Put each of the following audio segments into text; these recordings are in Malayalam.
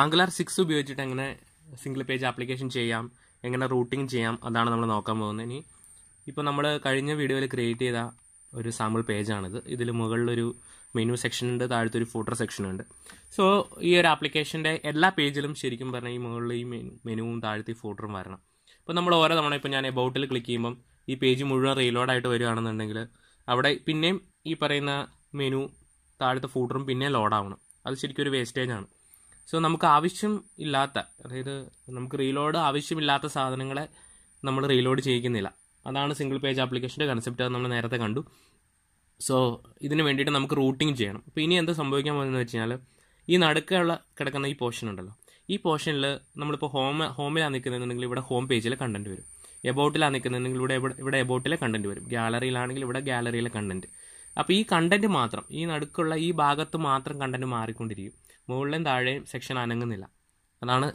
ആംഗുലാർ സിക്സ് ഉപയോഗിച്ചിട്ട് എങ്ങനെ സിംഗിൾ പേജ് ആപ്ലിക്കേഷൻ ചെയ്യാം എങ്ങനെ റൂട്ടിംഗ് ചെയ്യാം അതാണ് നമ്മൾ നോക്കാൻ പോകുന്നത് ഇനി ഇപ്പോൾ നമ്മൾ കഴിഞ്ഞ വീഡിയോയിൽ ക്രിയേറ്റ് ചെയ്ത ഒരു സാമ്പിൾ പേജാണിത് ഇതിൽ മുകളിലൊരു മെനു സെക്ഷൻ ഉണ്ട് താഴത്തെ ഒരു ഫൂട്ടർ സെക്ഷൻ ഉണ്ട് സോ ഈ ഒരു ആപ്ലിക്കേഷൻ്റെ എല്ലാ പേജിലും ശരിക്കും പറഞ്ഞാൽ ഈ മുകളിൽ ഈ മെനുവും താഴത്തെ ഫൂട്ടറും വരണം അപ്പോൾ നമ്മൾ ഓരോ തവണ ഇപ്പോൾ ഞാൻ എബൌട്ടിൽ ക്ലിക്ക് ചെയ്യുമ്പം ഈ പേജ് മുഴുവൻ റീലോഡായിട്ട് വരികയാണെന്നുണ്ടെങ്കിൽ അവിടെ പിന്നെയും ഈ പറയുന്ന മെനു താഴത്തെ ഫൂട്ടറും പിന്നെ ലോഡാവണം അത് ശരിക്കും ഒരു വേസ്റ്റേജ് ആണ് സോ നമുക്ക് ആവശ്യം ഇല്ലാത്ത അതായത് നമുക്ക് റീലോഡ് ആവശ്യമില്ലാത്ത സാധനങ്ങളെ നമ്മൾ റീലോഡ് ചെയ്യിക്കുന്നില്ല അതാണ് സിംഗിൾ പേജ് ആപ്ലിക്കേഷൻ്റെ കൺസെപ്റ്റ് അത് നമ്മൾ നേരത്തെ കണ്ടു സോ ഇതിന് വേണ്ടിയിട്ട് നമുക്ക് റൂട്ടിംഗ് ചെയ്യണം അപ്പോൾ ഇനി എന്താ സംഭവിക്കാൻ പോകുന്നത് വെച്ച് കഴിഞ്ഞാൽ ഈ നടുക്കുള്ള കിടക്കുന്ന ഈ പോർഷൻ ഉണ്ടല്ലോ ഈ പോർഷനിൽ നമ്മളിപ്പോൾ ഹോം ഹോമിലാണ് നിൽക്കുന്നതെന്നുണ്ടെങ്കിൽ ഇവിടെ ഹോം പേജിലെ കണ്ടന്റ് വരും എബൌട്ടിലാണ് നിൽക്കുന്നതെങ്കിൽ ഇവിടെ ഇവിടെ എബൌട്ടിലെ കണ്ടന്റ് വരും ഗ്യാലറിയിലാണെങ്കിൽ ഇവിടെ ഗാലറിയിലെ കണ്ടന്റ് അപ്പോൾ ഈ കണ്ടന്റ് മാത്രം ഈ നടുക്കുള്ള ഈ ഭാഗത്ത് മാത്രം കണ്ടന്റ് മാറിക്കൊണ്ടിരിക്കും മുകളിലും താഴെയും സെക്ഷൻ അനങ്ങുന്നില്ല അതാണ്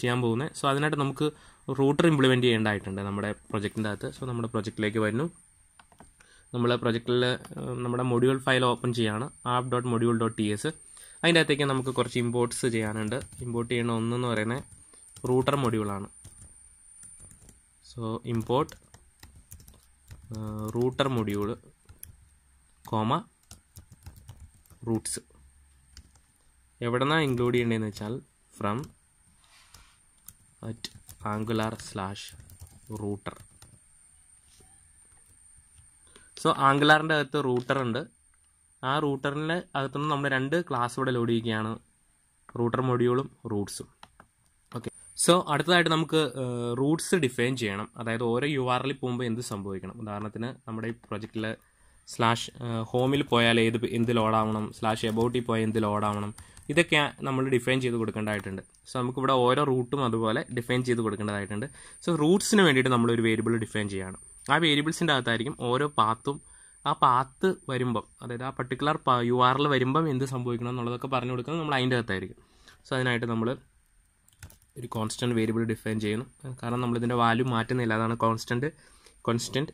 ചെയ്യാൻ പോകുന്നത് സോ അതിനായിട്ട് നമുക്ക് റൂട്ടർ ഇംപ്ലിമെൻറ്റ് ചെയ്യേണ്ടതായിട്ടുണ്ട് നമ്മുടെ പ്രൊജക്റ്റിൻ്റെ അകത്ത് സോ നമ്മുടെ പ്രൊജക്റ്റിലേക്ക് വരുന്നു നമ്മൾ പ്രൊജക്റ്റിൽ നമ്മുടെ മൊഡ്യൂൾ ഫയൽ ഓപ്പൺ ചെയ്യാണ് app dot module dot T S അതിൻ്റെ അകത്തേക്ക് നമുക്ക് കുറച്ച് ഇമ്പോർട്ട്സ് ചെയ്യാനുണ്ട് ഇമ്പോർട്ട് ചെയ്യുന്ന ഒന്നെന്ന് പറയുന്നത് റൂട്ടർ മൊഡ്യൂളാണ് so import router module comma routes എവിടെന്നാ ഇൻക്ലൂഡ് ചെയ്യേണ്ടതെന്ന് വെച്ചാൽ from at angular slash router so ആംഗുലാറിൻ്റെ അകത്ത് റൂട്ടർ ഉണ്ട് ആ റൂട്ടറിൻ്റെ അകത്തുനിന്ന് നമ്മൾ രണ്ട് ക്ലാസ് ഇവിടെ ലോഡ് ചെയ്യുകയാണ് റൂട്ടർ മൊഡ്യൂളും റൂട്ട്സും ഓക്കെ സോ അടുത്തതായിട്ട് നമുക്ക് റൂട്ട്സ് ഡിഫൈൻ ചെയ്യണം അതായത് ഓരോ യു ആറിൽ പോകുമ്പോൾ എന്ത് സംഭവിക്കണം ഉദാഹരണത്തിന് നമ്മുടെ ഈ പ്രൊജക്റ്റിൽ സ്ലാഷ് ഹോമിൽ പോയാൽ ഏത് എന്ത് ലോഡാവണം സ്ലാഷ് എബൌട്ടിൽ പോയാൽ എന്ത് ലോഡാവണം ഇതൊക്കെ നമ്മൾ ഡിഫൈൻ ചെയ്ത് കൊടുക്കേണ്ടതായിട്ടുണ്ട് സോ നമുക്കിവിടെ ഓരോ റൂട്ടും അതുപോലെ ഡിഫൈൻ ചെയ്ത് കൊടുക്കേണ്ടതായിട്ടുണ്ട് സോ റൂട്ട്സിന് വേണ്ടിയിട്ട് നമ്മളൊരു വേരിയബിൾ ഡിഫൈൻ ചെയ്യണം ആ വേരിയബിൾസിൻ്റെ അകത്തായിരിക്കും ഓരോ പാത്തും ആ പാത്ത് വരുമ്പം അതായത് ആ പർട്ടിക്കുലർ യു ആറിൽ വരുമ്പം എന്ത് സംഭവിക്കണം എന്നുള്ളതൊക്കെ പറഞ്ഞു കൊടുക്കുന്നത് നമ്മൾ അതിൻ്റെ അകത്തായിരിക്കും സോ അതിനായിട്ട് നമ്മൾ ഒരു കോൺസ്റ്റൻറ്റ് വേരിയബിൾ ഡിഫൈൻ ചെയ്യുന്നു കാരണം നമ്മളിതിൻ്റെ വാല്യൂ മാറ്റുന്നില്ല അതാണ് കോൺസ്റ്റൻറ്റ് കോൺസ്റ്റൻറ്റ്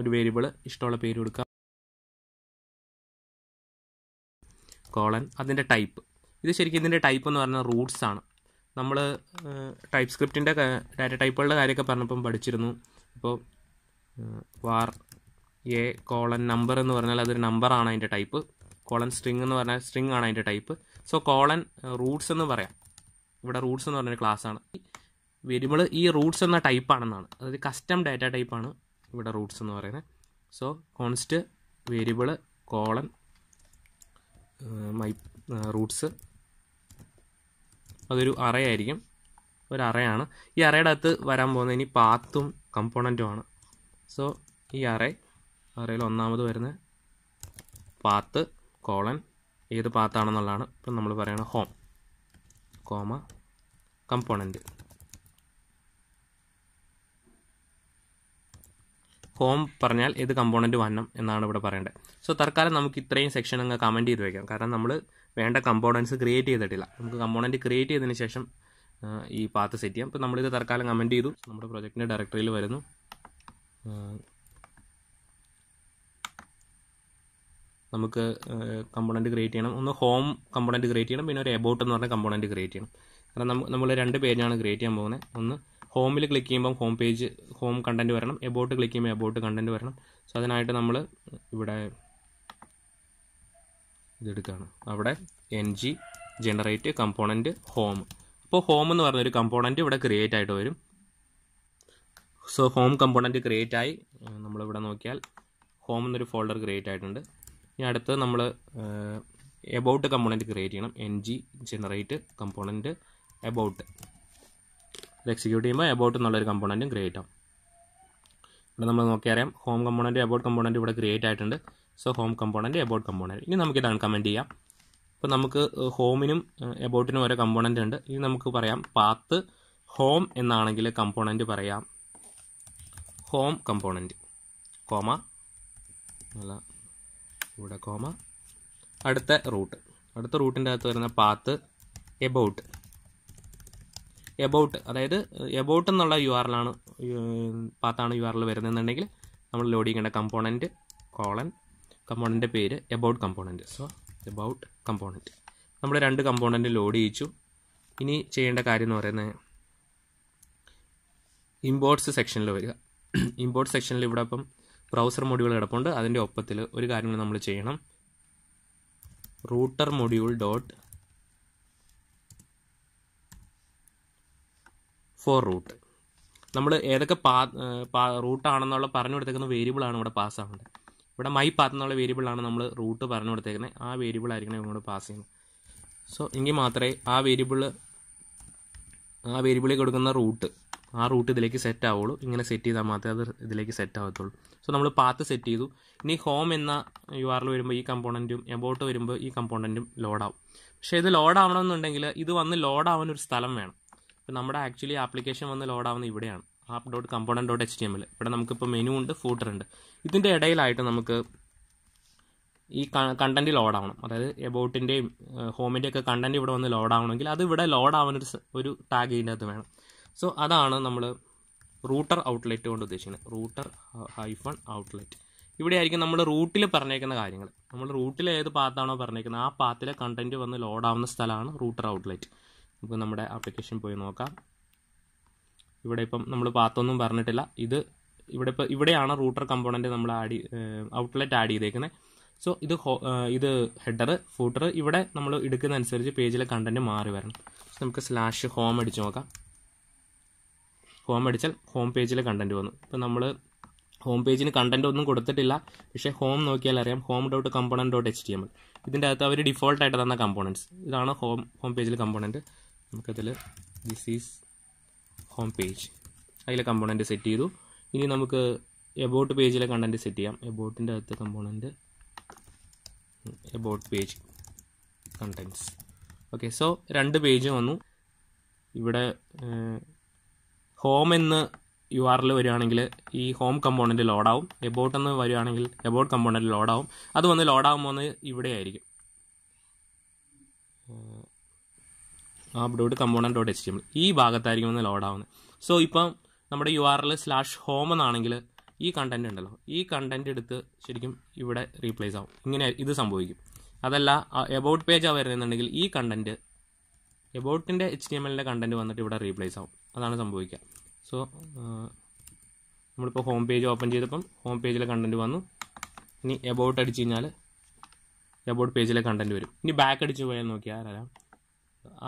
ഒരു വേരിയബിൾ ഇഷ്ടമുള്ള പേര് കൊടുക്കുക കോളൻ അതിൻ്റെ ടൈപ്പ് ഇത് ശരിക്കും ഇതിൻ്റെ ടൈപ്പ് എന്ന് പറഞ്ഞാൽ റൂട്ട്സ് ആണ് നമ്മൾ ടൈപ്പ് സ്ക്രിപ്റ്റിൻ്റെ ഡാറ്റ ടൈപ്പുകളുടെ കാര്യമൊക്കെ പറഞ്ഞപ്പം പഠിച്ചിരുന്നു ഇപ്പോൾ വാർ എ കോളൻ നമ്പർ എന്ന് പറഞ്ഞാൽ അതൊരു നമ്പറാണ് അതിൻ്റെ ടൈപ്പ് കോളൻ സ്ട്രിങ് എന്ന് പറഞ്ഞാൽ സ്ട്രിങ് ആണ് അതിൻ്റെ ടൈപ്പ് സോ കോളൻ റൂട്ട്സ് എന്ന് പറയാം ഇവിടെ റൂട്ട്സ് എന്ന് പറഞ്ഞൊരു ക്ലാസ്സാണ് വേരിയബിൾ ഈ റൂട്ട്സ് എന്ന ടൈപ്പാണെന്നാണ് അതായത് കസ്റ്റം ഡാറ്റ ടൈപ്പാണ് ഇവിടെ റൂട്ട്സ് എന്ന് പറയുന്നത് so const variable colon my routes അതൊരു അറേ ആയിരിക്കും ഒരു അറയാണ് ഈ അറയുടെ അകത്ത് വരാൻ പോകുന്നത് ഇനി പാത്തും കമ്പോണൻറ്റുമാണ് സോ ഈ അറേ അറയിൽ ഒന്നാമത് വരുന്ന പാത്ത് കോളൻ ഏത് പാത്താണെന്നുള്ളതാണ് ഇപ്പം നമ്മൾ പറയുന്നത് ഹോം കോമ കമ്പോണൻറ്റ് ഹോം പറഞ്ഞാൽ ഏത് കമ്പോണൻറ്റ് വണ്ണം എന്നാണ് ഇവിടെ പറയേണ്ടത് സോ തൽക്കാലം നമുക്ക് ഇത്രയും സെക്ഷൻ അങ്ങ് കമൻറ്റ് ചെയ്ത് വയ്ക്കാം കാരണം നമ്മൾ വേണ്ട കമ്പോണൻസ് ക്രിയേറ്റ് ചെയ്തിട്ടില്ല നമുക്ക് കമ്പോണൻറ്റ് ക്രിയേറ്റ് ചെയ്തതിന് ശേഷം ഈ പാത്ത് സെറ്റ് ചെയ്യാം അപ്പോൾ നമ്മളിത് തൽക്കാലം കമൻറ്റ് ചെയ്തു നമ്മുടെ പ്രൊജക്റ്റിൻ്റെ ഡയറക്ടറിയിൽ വരുന്നു നമുക്ക് കമ്പോണൻറ്റ് ക്രിയേറ്റ് ചെയ്യണം ഒന്ന് ഹോം കമ്പോണൻറ്റ് ക്രിയേറ്റ് ചെയ്യണം പിന്നെ ഒരു എബൌട്ട് എന്ന് പറഞ്ഞ കമ്പോണൻറ്റ് ക്രിയേറ്റ് ചെയ്യണം കാരണം നമ്മൾ രണ്ട് പേജാണ് ക്രിയേറ്റ് ചെയ്യാൻ പോകുന്നത് ഒന്ന് ഹോമിൽ ക്ലിക്ക് ചെയ്യുമ്പോൾ ഹോം പേജ് ഹോം കണ്ടൻറ്റ് വരണം എബൌട്ട് ക്ലിക്ക് ചെയ്യുമ്പോൾ എബൌട്ട് കണ്ടൻറ്റ് വരണം സോ അതിനായിട്ട് നമ്മൾ ഇവിടെ ഇതെടുക്കുകയാണ് അവിടെ N G generate component home അപ്പോൾ ഹോം എന്ന് പറഞ്ഞ ഒരു കമ്പോണൻറ്റ് ഇവിടെ ക്രിയേറ്റ് ആയിട്ട് വരും സോ ഹോം കമ്പോണൻറ്റ് ക്രിയേറ്റ് ആയി നമ്മളിവിടെ നോക്കിയാൽ ഹോം എന്നൊരു ഫോൾഡർ ക്രിയേറ്റ് ആയിട്ടുണ്ട് ഇനി അടുത്ത് നമ്മൾ എബൌട്ട് കമ്പോണൻറ്റ് ക്രിയേറ്റ് ചെയ്യണം N G generate component about ഇത് എക്സിക്യൂട്ട് ചെയ്യുമ്പോൾ എബൌട്ട് എന്നുള്ളൊരു കമ്പോണൻറ്റും ക്രിയേറ്റ് ആവും ഇവിടെ നമ്മൾ നോക്കിയറിയാം ഹോം കമ്പോണൻറ്റ് എബൌട്ട് കമ്പോണൻറ്റ് ഇവിടെ ക്രിയേറ്റ് ആയിട്ടുണ്ട് so home component about component ഇനി നമുക്ക് ഇതാണ് കമൻറ്റ് ചെയ്യാം അപ്പോൾ നമുക്ക് ഹോമിനും എബോട്ടിനും ഓരോ കമ്പോണൻ്റ് ഉണ്ട് ഇനി നമുക്ക് പറയാം പാത്ത് ഹോം എന്നാണെങ്കിൽ കമ്പോണൻ്റ് പറയാം ഹോം കമ്പോണൻ്റ് കോമ അല്ല ഇവിടെ കോമ അടുത്ത റൂട്ട് അടുത്ത റൂട്ടിൻ്റെ അകത്ത് വരുന്ന പാത്ത് എബൌട്ട് എബൌട്ട് അതായത് എബൌട്ട് എന്നുള്ള യു ആറിലാണ് പാത്താണ് യു ആറിൽ വരുന്നതെന്നുണ്ടെങ്കിൽ നമ്മൾ ലോഡ് ചെയ്യേണ്ട കമ്പോണൻറ്റ് കോളൻ കമ്പോണൻ്റെ പേര് about component so about component നമ്മൾ രണ്ട് കമ്പോണൻറ്റ് ലോഡ് ചെയ്യിച്ചു ഇനി ചെയ്യേണ്ട കാര്യം എന്ന് പറയുന്നത് ഇമ്പോർട്സ് സെക്ഷനിൽ വരിക ഇമ്പോർട്ട് സെക്ഷനിൽ ഇവിടെ അപ്പം ബ്രൗസർ മൊഡ്യൂൾ കിടപ്പുണ്ട് അതിൻ്റെ ഒപ്പത്തിൽ ഒരു കാര്യം നമ്മൾ ചെയ്യണം router module dot for route നമ്മൾ ഏതൊക്കെ പാ റൂട്ടാണെന്നുള്ള പറഞ്ഞു കൊടുത്തേക്കുന്ന വേരിയബിളാണ് ഇവിടെ പാസ്സാവേണ്ടത് ഇവിടെ മൈ പാത്ത് എന്നുള്ള വേരിയബിളാണ് നമ്മൾ റൂട്ട് പറഞ്ഞു കൊടുത്തേക്കുന്നത് ആ വേരിയബിൾ ആയിരിക്കണം ഇങ്ങോട്ട് പാസ് ചെയ്യുന്നത് സോ എങ്കിൽ മാത്രമേ ആ വേരിയബിൾ ആ വേരിയബിളിൽ കൊടുക്കുന്ന റൂട്ട് ആ റൂട്ട് ഇതിലേക്ക് സെറ്റ് ആവുള്ളൂ ഇങ്ങനെ സെറ്റ് ചെയ്താൽ മാത്രമേ അത് ഇതിലേക്ക് സെറ്റ് ആവത്തുള്ളൂ സോ നമ്മൾ പാത്ത് സെറ്റ് ചെയ്തു ഇനി ഹോം എന്ന യു ആറിൽ വരുമ്പോൾ ഈ കമ്പോണൻറ്റും എബോട്ട് വരുമ്പോൾ ഈ കമ്പോണൻറ്റും ലോഡാവും പക്ഷേ ഇത് ലോഡ് ആവണമെന്നുണ്ടെങ്കിൽ ഇത് വന്ന് ലോഡ് ഒരു സ്ഥലം വേണം ഇപ്പം നമ്മുടെ ആക്ച്വലി ആപ്ലിക്കേഷൻ വന്ന് ലോഡ് ആവുന്നത് ഇവിടെയാണ് app dot component dot H T M L ഇവിടെ നമുക്കിപ്പോൾ മെനു ഉണ്ട് ഫൂട്ടർ ഉണ്ട് ഇതിൻ്റെ ഇടയിലായിട്ട് നമുക്ക് ഈ കണ്ടന്റ് ലോഡ് ആവണം അതായത് എബോട്ടിൻ്റെയും ഹോമിൻ്റെയും ഒക്കെ കണ്ടന്റ് ഇവിടെ വന്ന് ലോഡ് ആവണമെങ്കിൽ അത് ഇവിടെ ലോഡ് ഒരു ഒരു ടാഗ് ഇതിൻ്റെ അകത്ത് വേണം സോ അതാണ് നമ്മൾ റൂട്ടർ ഔട്ട്ലെറ്റ് കൊണ്ട് ഉദ്ദേശിക്കുന്നത് റൂട്ടർ ഹൈഫൺ ഔട്ട്ലെറ്റ് ഇവിടെ ആയിരിക്കും നമ്മൾ റൂട്ടിൽ പറഞ്ഞേക്കുന്ന കാര്യങ്ങൾ നമ്മൾ റൂട്ടിൽ ഏത് പാത്താണോ പറഞ്ഞേക്കുന്നത് ആ പാത്തിലെ കണ്ടന്റ് വന്ന് ലോഡ് ആവുന്ന സ്ഥലമാണ് റൂട്ടർ ഔട്ട്ലെറ്റ് നമുക്ക് നമ്മുടെ ആപ്ലിക്കേഷൻ പോയി നോക്കാം ഇവിടെ ഇപ്പം നമ്മൾ പാത്തൊന്നും പറഞ്ഞിട്ടില്ല ഇത് ഇവിടെ ഇപ്പം ഇവിടെയാണ് റൂട്ടർ കമ്പോണൻ്റ് നമ്മൾ ആഡ് ഔട്ട്ലെറ്റ് ആഡ് ചെയ്തേക്കുന്നത് സോ ഇത് ഇത് ഹെഡർ ഫൂട്ടർ ഇവിടെ നമ്മൾ എടുക്കുന്ന അനുസരിച്ച് പേജിലെ കണ്ടന്റ് മാറി വരണം നമുക്ക് സ്ലാഷ് ഹോം അടിച്ച് നോക്കാം ഹോം അടിച്ചാൽ ഹോം പേജിലെ കണ്ടന്റ് വന്നു ഇപ്പം നമ്മൾ ഹോം പേജിന് കണ്ടന്റ് ഒന്നും കൊടുത്തിട്ടില്ല പക്ഷേ ഹോം നോക്കിയാൽ അറിയാം home dot component dot H T M L ഇതിൻ്റെ അകത്ത് അവർ ഡിഫോൾട്ടായിട്ട് തന്ന കമ്പോണൻസ് ഇതാണ് ഹോം ഹോം പേജിലെ കമ്പോണൻറ്റ് നമുക്കതിൽ ദിസ് ഈസ് ഹോം പേജ് അതിലെ കമ്പോണൻറ്റ് സെറ്റ് ചെയ്തു ഇനി നമുക്ക് എബോട്ട് പേജിലെ കണ്ടൻറ്റ് സെറ്റ് ചെയ്യാം എബോട്ടിൻ്റെ അകത്ത് component about page contents okay so രണ്ട് പേജ് വന്നു ഇവിടെ ഹോം എന്ന് യു ആറിൽ വരികയാണെങ്കിൽ ഈ ഹോം കമ്പോണൻറ്റ് ലോഡാവും എബോട്ട് എന്ന് വരികയാണെങ്കിൽ എബോട്ട് കമ്പോണൻറ്റ് ലോഡാവും അത് വന്ന് ലോഡാകുമ്പോൾ ഇവിടെ ആയിരിക്കും ആ dot component dot H T M ഈ ഭാഗത്തായിരിക്കും ഒന്ന് ലോഡ് ആവുന്നത് സോ ഇപ്പം നമ്മുടെ U R L slash home എന്നാണെങ്കിൽ ഈ കണ്ടന്റ് ഉണ്ടല്ലോ ഈ കണ്ടന്റ് എടുത്ത് ശരിക്കും ഇവിടെ റീപ്ലേസ് ആവും ഇങ്ങനെ ഇത് സംഭവിക്കും അതല്ല എബൌട്ട് പേജാണ് വരുന്നുണ്ടെങ്കിൽ ഈ കണ്ടന്റ് എബൌട്ടിൻ്റെ എച്ച് ടി എം എല്ലിൻ്റെ കണ്ടന്റ് വന്നിട്ട് ഇവിടെ റീപ്ലേസ് ആവും അതാണ് സംഭവിക്കുക സോ നമ്മളിപ്പോൾ ഹോം പേജ് ഓപ്പൺ ചെയ്തപ്പം ഹോം പേജിലെ കണ്ടന്റ് വന്നു ഇനി എബൌട്ട് അടിച്ച് കഴിഞ്ഞാൽ എബൌട്ട് പേജിലെ കണ്ടന്റ് വരും ഇനി ബാക്ക് അടിച്ച് പോയാൽ നോക്കിയാൽ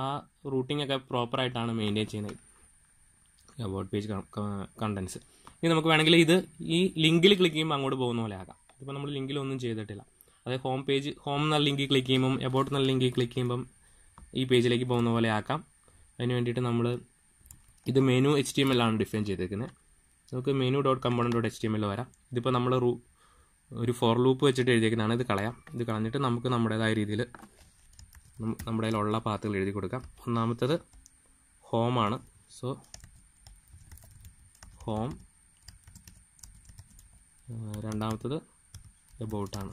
ആ റൂട്ടിംഗ് ഒക്കെ പ്രോപ്പറായിട്ടാണ് മെയിൻറ്റെയിൻ ചെയ്യുന്നത് അബൌട്ട് പേജ് കണ്ടൻസ് ഇനി നമുക്ക് വേണമെങ്കിൽ ഇത് ഈ ലിങ്കിൽ ക്ലിക്ക് ചെയ്യുമ്പോൾ അങ്ങോട്ട് പോകുന്ന പോലെ ആകാം ഇപ്പോൾ നമ്മൾ ലിങ്കിലൊന്നും ചെയ്തിട്ടില്ല അതായത് ഹോം പേജ് ഹോം എന്ന ലിങ്കിൽ ക്ലിക്ക് ചെയ്യുമ്പം എബൌട്ട് എന്ന ലിങ്കിൽ ക്ലിക്ക് ചെയ്യുമ്പം ഈ പേജിലേക്ക് പോകുന്ന പോലെ ആക്കാം അതിന് വേണ്ടിയിട്ട് നമ്മൾ ഇത് menu H T M L ആണ് ഡിഫൈൻ ചെയ്തേക്കുന്നത് നമുക്ക് menu dot component dot H T M L വരാം ഇതിപ്പോൾ നമ്മൾ റൂ ഒരു ഫോർ ലൂപ്പ് വെച്ചിട്ട് എഴുതിയേക്കുന്നതാണ് ഇത് കളയാം ഇത് കളഞ്ഞിട്ട് നമുക്ക് നമ്മുടേതായ രീതിയിൽ നമ്മുടെ കയ്യിലുള്ള പാത്തുകൾ എഴുതി കൊടുക്കാം ഒന്നാമത്തേത് ഹോമാണ് സോ ഹോം രണ്ടാമത്തത് എബൌട്ടാണ്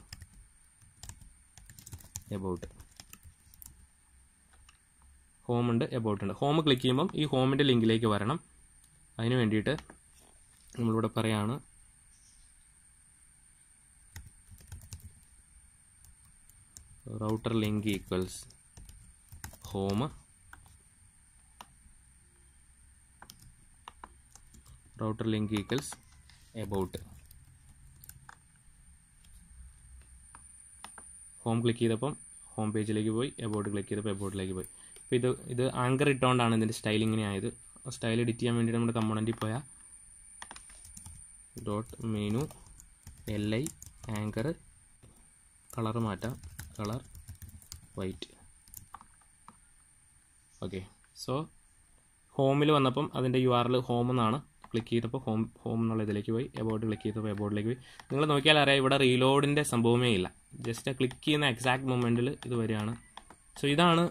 എബൌട്ട് ഹോമുണ്ട് ഉണ്ട് ഹോം ക്ലിക്ക് ചെയ്യുമ്പം ഈ ഹോമിൻ്റെ ലിങ്കിലേക്ക് വരണം അതിന് വേണ്ടിയിട്ട് നമ്മളിവിടെ പറയുകയാണ് router link equals home router link equals about home click ചെയ്തപ്പം ഹോം പേജിലേക്ക് പോയി എബോട്ട് ക്ലിക്ക് ചെയ്തപ്പോൾ എബോട്ടിലേക്ക് പോയി അപ്പോൾ ഇത് ഇത് ആങ്കർ ഇട്ടുകൊണ്ടാണ് ഇതിൻ്റെ സ്റ്റൈൽ ഇങ്ങനെ ആയത് സ്റ്റൈൽ എഡിറ്റ് ചെയ്യാൻ വേണ്ടി നമ്മുടെ കമ്പോണൻറ്റിൽ പോയാൽ dot menu L I anchor colour മാറ്റാം കളർ വൈറ്റ് ഓക്കെ സോ ഹോമിൽ വന്നപ്പം അതിൻ്റെ യു ആർ എൽ ഹോം എന്നാണ് ക്ലിക്ക് ചെയ്തപ്പോൾ ഹോം ഹോം എന്നുള്ള ഇതിലേക്ക് പോയി എബോർഡ് ക്ലിക്ക് ചെയ്തപ്പോൾ എബോർഡിലേക്ക് പോയി നിങ്ങൾ നോക്കിയാൽ അറിയാം ഇവിടെ റീലോഡിൻ്റെ സംഭവമേ ഇല്ല ജസ്റ്റ് ക്ലിക്ക് ചെയ്യുന്ന എക്സാക്ട് മൊമെൻറ്റിൽ ഇത് വരികയാണ് സോ ഇതാണ്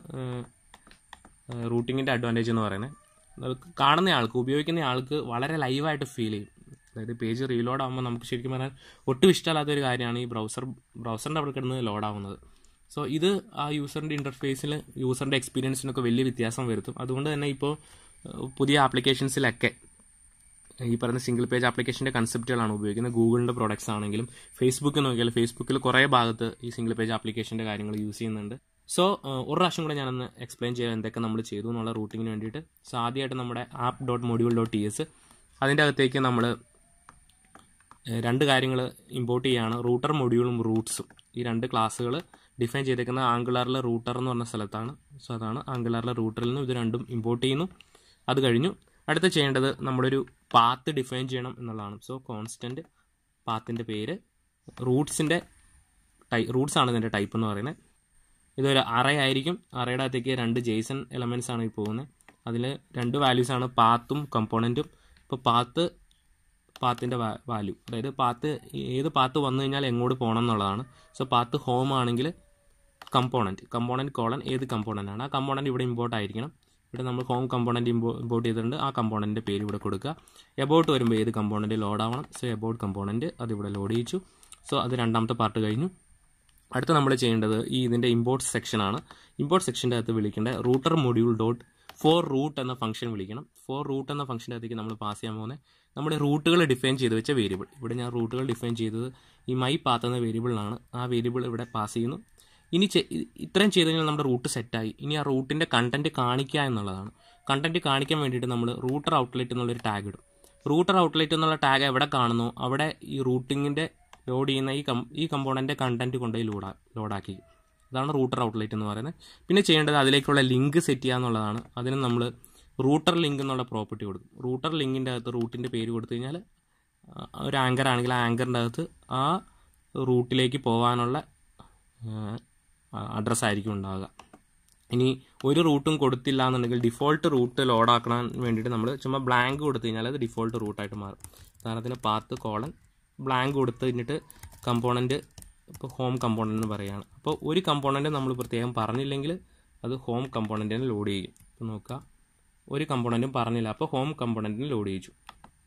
റൂട്ടിങ്ങിൻ്റെ അഡ്വാൻറ്റേജ് എന്ന് പറയുന്നത് കാണുന്ന ആൾക്ക് ഉപയോഗിക്കുന്ന ആൾക്ക് വളരെ ലൈവായിട്ട് ഫീൽ ചെയ്യും അതായത് പേജ് റീലോഡ് ആകുമ്പോൾ നമുക്ക് ശരിക്കും പറഞ്ഞാൽ ഒട്ടും ഇഷ്ടമല്ലാത്തൊരു ഒരു കാര്യമാണ് ഈ ബ്രൗസർ ബ്രൗസറിൻ്റെ അവിടെ കിടന്ന് ലോഡ് ആവുന്നത് സോ ഇത് ആ യൂസറിൻ്റെ ഇൻ്റർഫേസിൽ യൂസറിൻ്റെ എക്സ്പീരിയൻസിനൊക്കെ വലിയ വ്യത്യാസം വരുത്തും അതുകൊണ്ട് തന്നെ ഇപ്പോൾ പുതിയ ആപ്ലിക്കേഷൻസിലൊക്കെ ഈ പറയുന്ന സിംഗിൾ പേജ് ആപ്ലിക്കേഷൻ്റെ കൺസെപ്റ്റുകളാണ് ഉപയോഗിക്കുന്നത് ഗൂഗിളിൻ്റെ പ്രോഡക്ട്സ് ആണെങ്കിലും ഫേസ്ബുക്ക് നോക്കിയാൽ ഫേസ്ബുക്കിൽ കുറേ ഭാഗത്ത് ഈ സിംഗിൾ പേജ് ആപ്ലിക്കേഷൻ്റെ കാര്യങ്ങൾ യൂസ് ചെയ്യുന്നുണ്ട് സോ ഒരു പ്രാവശ്യം കൂടെ ഞാനൊന്ന് എക്സ്പ്ലെയിൻ ചെയ്യാൻ എന്തൊക്കെ നമ്മൾ ചെയ്തു എന്നുള്ള റൂട്ടിങ്ങിന് വേണ്ടിയിട്ട് സോ ആദ്യമായിട്ട് നമ്മുടെ app dot module dot E S അതിൻ്റെ അകത്തേക്ക് നമ്മൾ രണ്ട് കാര്യങ്ങൾ ഇമ്പോർട്ട് ചെയ്യുകയാണ് റൂട്ടർ മൊഡ്യൂളും റൂട്ട്സും ഈ രണ്ട് ക്ലാസ്സുകൾ ഡിഫൈൻ ചെയ്തേക്കുന്നത് ആംഗുലാറിലെ റൂട്ടർ എന്ന് പറഞ്ഞ സ്ഥലത്താണ് സോ അതാണ് ആംഗുലാറിലെ റൂട്ടറിൽ നിന്നും ഇത് രണ്ടും ഇമ്പോർട്ട് ചെയ്യുന്നു അത് കഴിഞ്ഞു അടുത്ത ചെയ്യേണ്ടത് നമ്മളൊരു പാത്ത് ഡിഫൈൻ ചെയ്യണം എന്നുള്ളതാണ് സോ കോൺസ്റ്റൻറ്റ് പാത്തിൻ്റെ പേര് റൂട്ട്സിൻ്റെ ടൈ റൂട്ട്സ് ആണ് ഇതിൻ്റെ ടൈപ്പ് എന്ന് പറയുന്നത് ഇതൊരു അറേ ആയിരിക്കും അറയുടെ അകത്തേക്ക് രണ്ട് ജെയ്സൺ എലമെൻസ് ആണ് ഈ പോകുന്നത് അതിൽ രണ്ട് വാല്യൂസ് ആണ് പാത്തും കമ്പോണൻറ്റും ഇപ്പോൾ പാത്ത് പാത്തിൻ്റെ വാല്യൂ അതായത് പാത്ത് ഏത് പാത്ത് വന്നു കഴിഞ്ഞാൽ എങ്ങോട്ട് പോകണം എന്നുള്ളതാണ് സോ പാത്ത് ഹോം ആണെങ്കിൽ കമ്പോണൻറ്റ് കമ്പോണൻറ്റ് കോളൻ ഏത് കമ്പോണൻ്റ് ആണ് ആ കമ്പോണൻറ്റ് ഇവിടെ ഇമ്പോർട്ട് ആയിരിക്കണം ഇവിടെ നമ്മൾ ഹോം കമ്പോണൻറ്റ് ഇമ്പോ ഇമ്പോർട്ട് ചെയ്തിട്ടുണ്ട് ആ കമ്പോണൻറ്റിൻ്റെ പേര് ഇവിടെ കൊടുക്കുക എബോട്ട് വരുമ്പോൾ ഏത് കമ്പോണൻറ്റ് ലോഡ് ആവണം സോ എബോട്ട് കമ്പോണൻറ്റ് അതിവിടെ ലോഡ് ചെയ്യിച്ചു സോ അത് രണ്ടാമത്തെ പാർട്ട് കഴിഞ്ഞു അടുത്ത നമ്മൾ ചെയ്യേണ്ടത് ഈ ഇതിൻ്റെ ഇമ്പോർട്ട് സെക്ഷനാണ് ഇമ്പോർട്ട് സെക്ഷൻ്റെ അകത്ത് വിളിക്കേണ്ട router module dot for route എന്ന ഫംഗ്ഷൻ വിളിക്കണം ഫോർ റൂട്ട് എന്ന ഫംഗ്ഷൻ്റെ അകത്തേക്ക് നമ്മൾ പാസ് ചെയ്യാൻ പോകുന്നത് നമ്മുടെ റൂട്ടുകൾ ഡിഫൈൻ ചെയ്ത് വെച്ച വേരിയബിൾ ഇവിടെ ഞാൻ റൂട്ടുകൾ ഡിഫൈൻ ചെയ്തത് ഈ മൈ പാത്ത് എന്ന വേരിയബിളിലാണ് ആ വേരിയബിൾ ഇവിടെ പാസ് ചെയ്യുന്നു ഇനി ഇത്രയും ചെയ്ത് കഴിഞ്ഞാൽ നമ്മുടെ റൂട്ട് സെറ്റായി ഇനി ആ റൂട്ടിൻ്റെ കണ്ടൻറ്റ് കാണിക്കുക എന്നുള്ളതാണ് കണ്ടൻറ്റ് കാണിക്കാൻ വേണ്ടിയിട്ട് നമ്മൾ റൂട്ടർ ഔട്ട്ലെറ്റ് എന്നുള്ളൊരു ടാഗ് ഇടും റൂട്ടർ ഔട്ട്ലെറ്റ് എന്നുള്ള ടാഗ് എവിടെ കാണുന്നു അവിടെ ഈ റൂട്ടിങ്ങിൻ്റെ ലോഡ് ചെയ്യുന്ന ഈ കം ഈ കമ്പോണൻ്റെ കണ്ടൻറ്റ് കൊണ്ടുപോയി ലോഡാ ലോഡാക്കി അതാണ് റൂട്ടർ ഔട്ട്ലെറ്റ് എന്ന് പറയുന്നത് പിന്നെ ചെയ്യേണ്ടത് അതിലേക്കുള്ള ലിങ്ക് സെറ്റ് ചെയ്യുക എന്നുള്ളതാണ് അതിന് നമ്മൾ റൂട്ടർ ലിങ്ക് എന്നുള്ള പ്രോപ്പർട്ടി കൊടുക്കും റൂട്ടർ ലിങ്കിൻ്റെ അകത്ത് റൂട്ടിൻ്റെ പേര് കൊടുത്തു കഴിഞ്ഞാൽ ഒരു ആങ്കർ ആണെങ്കിൽ ആ ആങ്കറിൻ്റെ അകത്ത് ആ റൂട്ടിലേക്ക് പോകാനുള്ള ആയിരിക്കും ഉണ്ടാവുക ഇനി ഒരു റൂട്ടും കൊടുത്തില്ല എന്നുണ്ടെങ്കിൽ ഡിഫോൾട്ട് റൂട്ട് ലോഡാക്കാൻ വേണ്ടിയിട്ട് നമ്മൾ ചുമ്മാ ബ്ലാങ്ക് കൊടുത്തു കഴിഞ്ഞാൽ അത് ഡിഫോൾട്ട് റൂട്ടായിട്ട് മാറും ഉദാഹരണത്തിന് പാത്ത് കോളൻ ബ്ലാങ്ക് കൊടുത്ത് കഴിഞ്ഞിട്ട് കമ്പോണൻറ്റ് ഇപ്പോൾ ഹോം കമ്പോണൻ്റ് എന്ന് പറയുകയാണ് അപ്പോൾ ഒരു കമ്പോണൻറ്റ് നമ്മൾ പ്രത്യേകം പറഞ്ഞില്ലെങ്കിൽ അത് ഹോം കമ്പോണൻറ്റിനെ ലോഡ് ചെയ്യും നോക്കുക ഒരു കമ്പോണൻറ്റും പറഞ്ഞില്ല അപ്പോൾ ഹോം കമ്പോണൻറ്റിനെ ലോഡ് ചെയ്യിച്ചു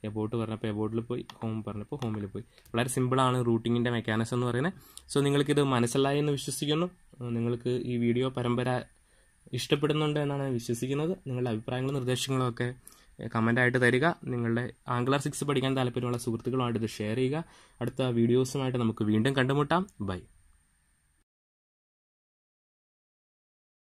എബോട്ട് പറഞ്ഞപ്പോൾ എബോട്ടിൽ പോയി ഹോം പറഞ്ഞപ്പോൾ ഹോമിൽ പോയി വളരെ സിമ്പിളാണ് റൂട്ടിങ്ങിൻ്റെ മെക്കാനിസം എന്ന് പറയുന്നത് സോ നിങ്ങൾക്കിത് മനസ്സിലായി എന്ന് വിശ്വസിക്കുന്നു നിങ്ങൾക്ക് ഈ വീഡിയോ പരമ്പര ഇഷ്ടപ്പെടുന്നുണ്ട് എന്നാണ് വിശ്വസിക്കുന്നത് നിങ്ങളുടെ അഭിപ്രായങ്ങളും നിർദ്ദേശങ്ങളും ഒക്കെ കമൻ്റായിട്ട് തരിക നിങ്ങളുടെ ആംഗ്ലർ സിക്സ് പഠിക്കാൻ താല്പര്യമുള്ള സുഹൃത്തുക്കളുമായിട്ട് ഇത് ഷെയർ ചെയ്യുക അടുത്ത വീഡിയോസുമായിട്ട് നമുക്ക് വീണ്ടും കണ്ടുമുട്ടാം ബൈ